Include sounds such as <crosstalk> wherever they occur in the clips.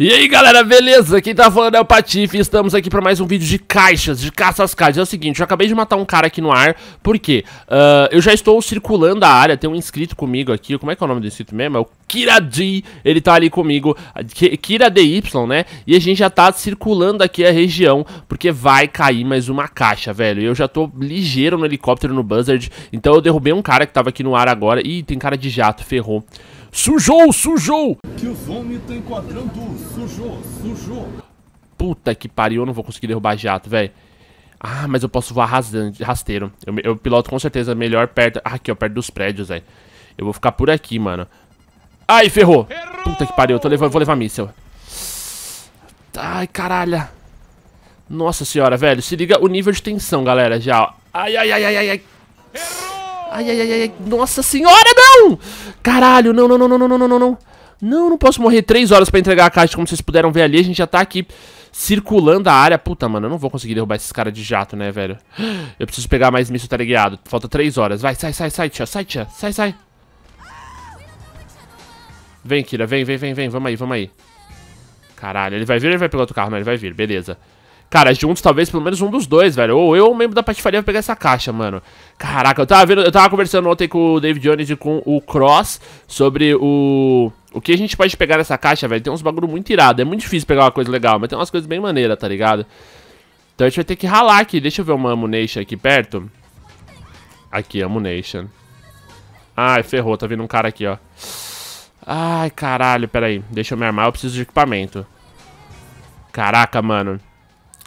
E aí galera, beleza? Quem tá falando é o Patife e estamos aqui pra mais um vídeo de caixas, de caças caixas É o seguinte, eu acabei de matar um cara aqui no ar, por quê? Uh, eu já estou circulando a área, tem um inscrito comigo aqui, como é que é o nome do inscrito mesmo? É o Kira D, ele tá ali comigo, Kira DY, né? E a gente já tá circulando aqui a região, porque vai cair mais uma caixa, velho Eu já tô ligeiro no helicóptero, no Buzzard, então eu derrubei um cara que tava aqui no ar agora Ih, tem cara de jato, ferrou Sujou, sujou! Que os homens estão enquadrando. Sujou, sujou. Puta que pariu, eu não vou conseguir derrubar jato, velho. Ah, mas eu posso voar rasteiro. Eu, eu, piloto com certeza melhor perto... Ah, aqui, ó, perto dos prédios, velho. Eu vou ficar por aqui, mano. Ai, ferrou! Errou! Puta que pariu, eu tô levando, vou levar míssel. Ai, caralho. Nossa senhora, velho. Se liga o nível de tensão, galera, já, ó. Ai, ai, ai, ai, ai, ai. Errou! Ai, ai, ai, ai. Nossa senhora, não! Caralho, não, não, não, não, não, não, não, não. Não, não posso morrer três horas pra entregar a caixa, como vocês puderam ver ali. A gente já tá aqui circulando a área. Puta, mano, eu não vou conseguir derrubar esses caras de jato, né, velho? Eu preciso pegar mais míssil taregueado. Tá Falta três horas. Vai, sai, sai, sai, tia. Sai, tia. Sai, sai. Vem, Kira. Vem, vem, vem, vem. Vamos aí, vamos aí. Caralho, ele vai vir ou ele vai pegar outro carro? Não, ele vai vir. Beleza. Cara, juntos talvez pelo menos um dos dois, velho. Ou eu ou um membro da patifaria vou pegar essa caixa, mano. Caraca, eu tava vendo, eu tava conversando ontem com o David Jones e com o Cross sobre o o que a gente pode pegar nessa caixa, velho. Tem uns bagulho muito irado. É muito difícil pegar uma coisa legal, mas tem umas coisas bem maneira, tá ligado? Então a gente vai ter que ralar aqui. Deixa eu ver uma Ammunition aqui perto. Aqui, Ammunition. Ai, ferrou. Tá vindo um cara aqui, ó. Ai, caralho. Pera aí. Deixa eu me armar. Eu preciso de equipamento. Caraca, mano.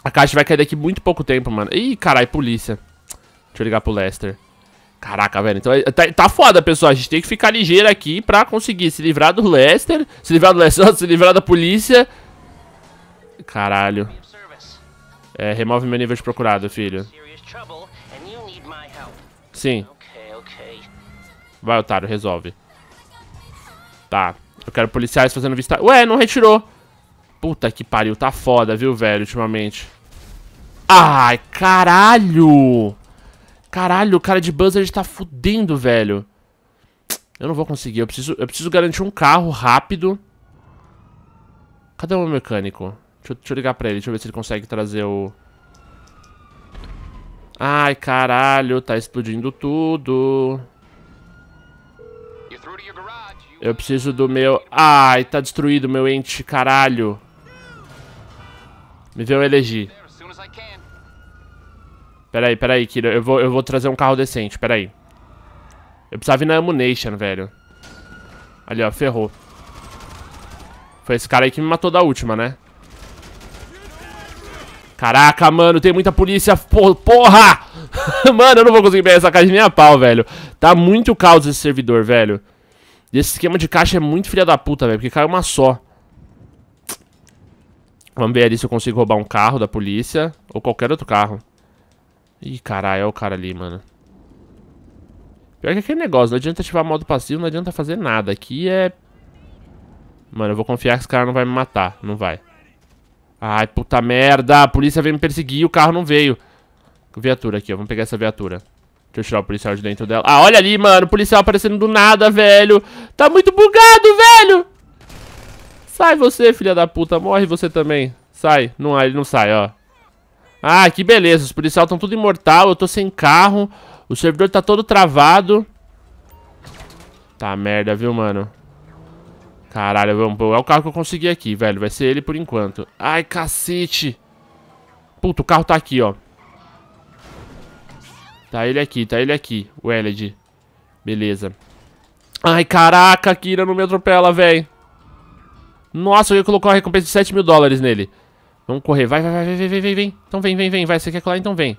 A caixa vai cair daqui muito pouco tempo, mano. Ih, caralho, polícia. Deixa eu ligar pro Lester. Caraca, velho. Então é, tá, tá foda, pessoal. A gente tem que ficar ligeiro aqui pra conseguir se livrar do Lester, se livrar do Lester, <laughs> se livrar da polícia. Caralho. É, remove meu nível de procurado, filho. Sim. Vai, otário, resolve. Tá. Eu quero policiais fazendo vista... Ué, não retirou. Puta que pariu, tá foda, viu, velho, ultimamente. Ai, caralho! Caralho, o cara de Buzzard tá fudendo, velho. Eu não vou conseguir, eu preciso, eu preciso garantir um carro rápido. Cadê o meu mecânico? Deixa eu, deixa eu ligar pra ele, deixa eu ver se ele consegue trazer o... Ai, caralho, tá explodindo tudo. Eu preciso do meu... Ai, tá destruído meu ente, caralho. Me vê Pera aí, Peraí, peraí, Kira. Eu vou, eu vou trazer um carro decente, peraí. Eu precisava ir na Ammunition, velho. Ali, ó, ferrou. Foi esse cara aí que me matou da última, né? Caraca, mano, tem muita polícia. Porra! <laughs> mano, eu não vou conseguir pegar essa caixa nem a pau, velho. Tá muito caos esse servidor, velho. E esse esquema de caixa é muito filha da puta, velho. Porque caiu uma só. Vamos ver ali se eu consigo roubar um carro da polícia ou qualquer outro carro. Ih, caralho, é o cara ali, mano. Pior que aquele negócio, não adianta ativar modo passivo, não adianta fazer nada. Aqui é... Mano, eu vou confiar que esse cara não vai me matar. Não vai. Ai, puta merda. A polícia veio me perseguir o carro não veio. Viatura aqui, ó. Vamos pegar essa viatura. Deixa eu tirar o policial de dentro dela. Ah, olha ali, mano. O policial aparecendo do nada, velho. Tá muito bugado, velho. Sai você, filha da puta. Morre você também. Sai. Não, ele não sai, ó. Ah, que beleza. Os policiais estão tudo imortal. Eu tô sem carro. O servidor tá todo travado. Tá merda, viu, mano? Caralho, vamos. É o carro que eu consegui aqui, velho. Vai ser ele por enquanto. Ai, cacete. Puta, o carro tá aqui, ó. Tá ele aqui, tá ele aqui. O Eled. Beleza. Ai, caraca, Kira, não me atropela, velho. Nossa, alguém colocou uma recompensa de 7 mil dólares nele. Vamos correr. Vai, vai, vai, vai, vem, vem, vem. Então vem, vem, vem. Vai, você quer colar? Então vem.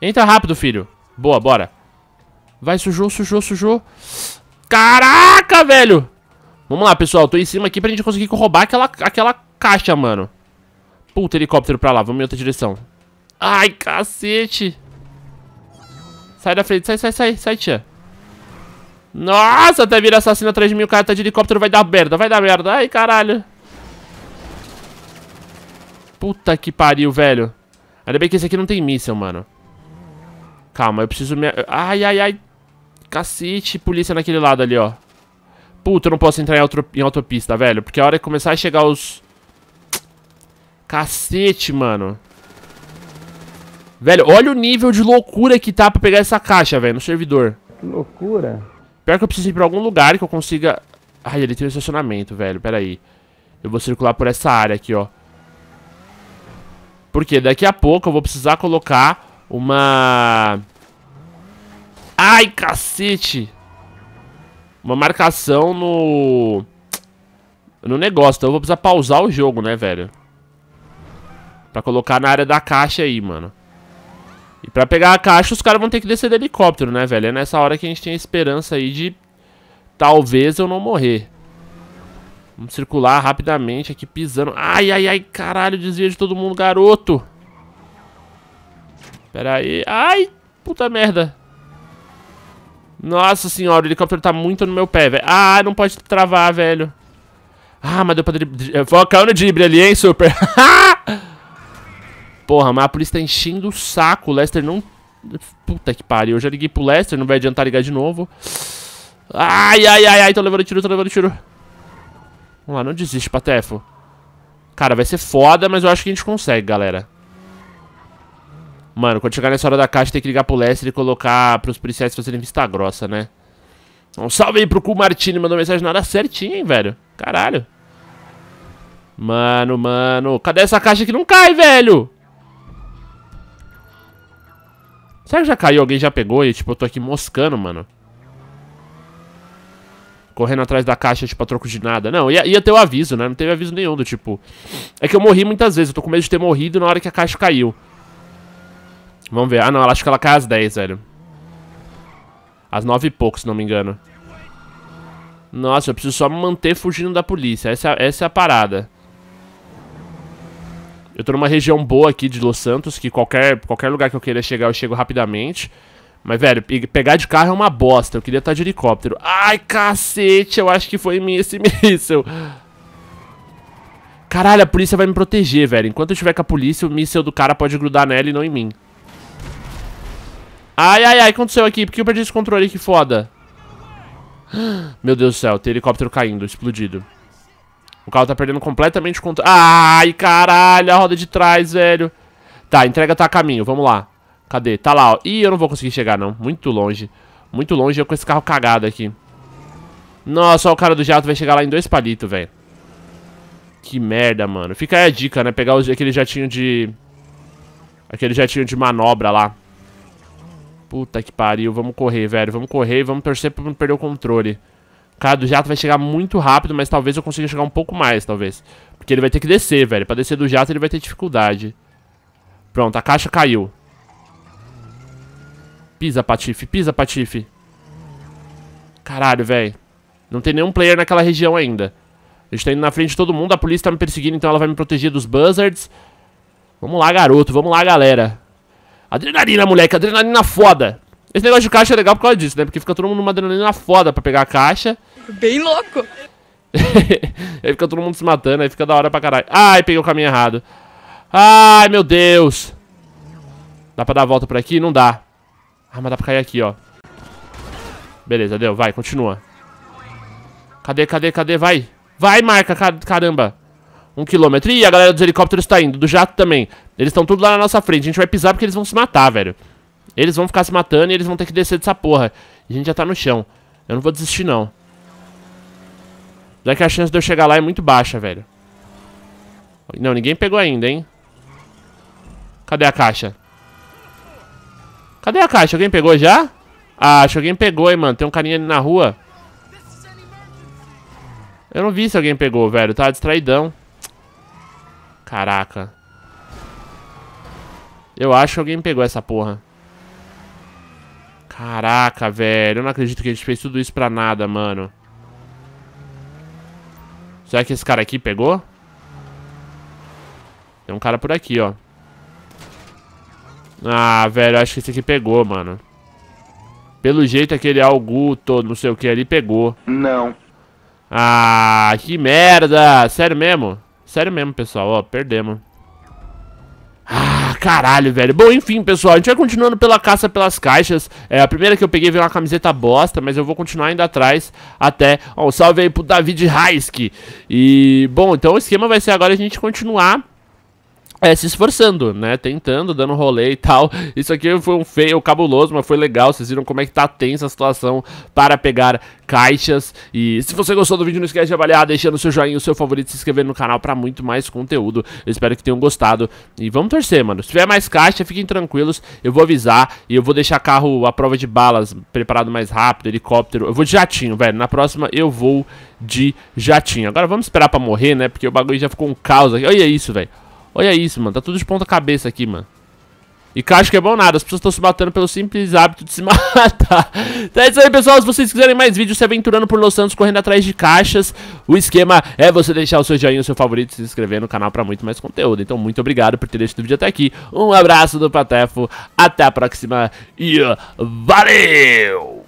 Entra rápido, filho. Boa, bora. Vai, sujou, sujou, sujou. Caraca, velho! Vamos lá, pessoal. Tô em cima aqui pra gente conseguir roubar aquela, aquela caixa, mano. Puta, helicóptero pra lá. Vamos em outra direção. Ai, cacete. Sai da frente. Sai, sai, sai. Sai, tia. Nossa, até vira assassino atrás de mim, o cara tá de helicóptero, vai dar merda, vai dar merda. Ai, caralho. Puta que pariu, velho. Ainda bem que esse aqui não tem míssel, mano. Calma, eu preciso me... Ai, ai, ai. Cacete, polícia naquele lado ali, ó. Puta, eu não posso entrar em, auto... em autopista, velho. Porque a hora que começar a chegar os... Cacete, mano. Velho, olha o nível de loucura que tá pra pegar essa caixa, velho, no servidor. Que loucura. Pior que eu preciso ir pra algum lugar que eu consiga... Ai, ele tem um estacionamento, velho. Pera aí. Eu vou circular por essa área aqui, ó. Porque daqui a pouco eu vou precisar colocar uma... Ai, cacete! Uma marcação no... No negócio. Então eu vou precisar pausar o jogo, né, velho? Pra colocar na área da caixa aí, mano. E pra pegar a caixa, os caras vão ter que descer do helicóptero, né, velho? É nessa hora que a gente tem a esperança aí de talvez eu não morrer. Vamos circular rapidamente aqui pisando. Ai, ai, ai, caralho, desvia de todo mundo, garoto. Pera aí. Ai, puta merda. Nossa senhora, o helicóptero tá muito no meu pé, velho. Ah, não pode travar, velho. Ah, mas deu pra driblar. Eh, Focar no drible ali, hein, super. <laughs> Ah! Porra, mas a polícia tá enchendo o saco. O Lester não. Puta que pariu. Eu já liguei pro Lester, não vai adiantar ligar de novo. Ai, ai, ai, ai. Tô levando tiro, tô levando tiro. Vamos lá, não desiste, Patefo. Cara, vai ser foda, mas eu acho que a gente consegue, galera. Mano, quando chegar nessa hora da caixa, tem que ligar pro Lester e colocar pros policiais fazerem vista grossa, né? Um salve aí pro Cu Martini, mandou mensagem na hora certinha, hein, velho. Caralho. Mano, mano. Cadê essa caixa que não cai, velho? Será que já caiu? Alguém já pegou e, tipo, eu tô aqui moscando, mano? Correndo atrás da caixa, tipo, a troco de nada. Não, ia, ia ter o aviso, né? Não teve aviso nenhum do tipo... É que eu morri muitas vezes. Eu tô com medo de ter morrido na hora que a caixa caiu. Vamos ver. Ah, não. Ela acho que ela cai às 10, velho. Às 9 e pouco, se não me engano. Nossa, eu preciso só me manter fugindo da polícia. Essa, essa é a parada. Eu tô numa região boa aqui de Los Santos, que qualquer, qualquer lugar que eu queira chegar, eu chego rapidamente. Mas, velho, pegar de carro é uma bosta. Eu queria estar tá de helicóptero. Ai, cacete, eu acho que foi mim esse <laughs> míssel. Caralho, a polícia vai me proteger, velho. Enquanto eu estiver com a polícia, o míssel do cara pode grudar nela e não em mim. Ai, ai, ai, aconteceu aqui? Por que eu perdi esse controle? Que foda. <gasps> Meu Deus do céu, tem helicóptero caindo, explodido. O carro tá perdendo completamente o controle. Ai, caralho, a roda de trás, velho. Tá, entrega tá a caminho, vamos lá. Cadê? Tá lá, ó. Ih, eu não vou conseguir chegar, não. Muito longe. Muito longe, eu com esse carro cagado aqui. Nossa, ó, o cara do jato vai chegar lá em dois palitos, velho. Que merda, mano. Fica aí a dica, né? Pegar os, aquele jatinho de... Aquele jatinho de manobra lá. Puta que pariu. Vamos correr, velho. Vamos correr e vamos torcer pra não perder o controle. Cara, do jato vai chegar muito rápido, mas talvez eu consiga chegar um pouco mais, talvez. Porque ele vai ter que descer, velho. Pra descer do jato ele vai ter dificuldade. Pronto, a caixa caiu. Pisa, Patife. Pisa, Patife. Caralho, velho. Não tem nenhum player naquela região ainda. A gente tá indo na frente de todo mundo. A polícia tá me perseguindo, então ela vai me proteger dos buzzards. Vamos lá, garoto. Vamos lá, galera. Adrenalina, moleque. Adrenalina foda. Esse negócio de caixa é legal por causa disso, né? Porque fica todo mundo numa adrenalina foda pra pegar a caixa. Bem louco. <laughs> aí fica todo mundo se matando, aí fica da hora pra caralho. Ai, peguei o caminho errado. Ai, meu Deus. Dá pra dar a volta por aqui? Não dá. Ah, mas dá pra cair aqui, ó. Beleza, deu. Vai, continua. Cadê, cadê, cadê? Vai. Vai, marca, caramba. Um quilômetro. Ih, a galera dos helicópteros tá indo. Do jato também. Eles estão tudo lá na nossa frente. A gente vai pisar porque eles vão se matar, velho. Eles vão ficar se matando e eles vão ter que descer dessa porra. E a gente já tá no chão. Eu não vou desistir, não. Já que a chance de eu chegar lá é muito baixa, velho. Não, ninguém pegou ainda, hein? Cadê a caixa? Cadê a caixa? Alguém pegou já? Ah, acho que alguém pegou, hein, mano. Tem um carinha ali na rua. Eu não vi se alguém pegou, velho. Tava distraidão. Caraca. Eu acho que alguém pegou essa porra. Caraca, velho. Eu não acredito que a gente fez tudo isso pra nada, mano. Será que esse cara aqui pegou? Tem um cara por aqui, ó. Ah, velho, acho que esse aqui pegou, mano. Pelo jeito aquele Alguto, não sei o que ali, pegou. Não. Ah, que merda! Sério mesmo? Sério mesmo, pessoal, ó, perdemos. Caralho, velho. Bom, enfim, pessoal, a gente vai continuando pela caça pelas caixas. É, a primeira que eu peguei veio uma camiseta bosta, mas eu vou continuar ainda atrás até... Ó, um salve aí pro David Raisk. E, bom, então o esquema vai ser agora a gente continuar é, se esforçando, né? Tentando, dando rolê e tal. Isso aqui foi um feio, cabuloso, mas foi legal. Vocês viram como é que tá tensa a situação para pegar caixas. E se você gostou do vídeo, não esquece de avaliar, deixando o seu joinha, o seu favorito, se inscrever no canal para muito mais conteúdo. Eu espero que tenham gostado. E vamos torcer, mano. Se tiver mais caixa, fiquem tranquilos. Eu vou avisar e eu vou deixar carro à prova de balas preparado mais rápido, helicóptero. Eu vou de jatinho, velho. Na próxima eu vou de jatinho. Agora vamos esperar pra morrer, né? Porque o bagulho já ficou um caos aqui. Olha isso, velho. Olha isso, mano. Tá tudo de ponta cabeça aqui, mano. E caixa que é bom nada, as pessoas estão se matando pelo simples hábito de se <laughs> matar. então é isso aí, pessoal. Se vocês quiserem mais vídeos se aventurando por Los Santos, correndo atrás de caixas, o esquema é você deixar o seu joinha, o seu favorito e se inscrever no canal pra muito mais conteúdo. Então, muito obrigado por ter deixado o vídeo até aqui. Um abraço do Patefo, até a próxima e uh, valeu!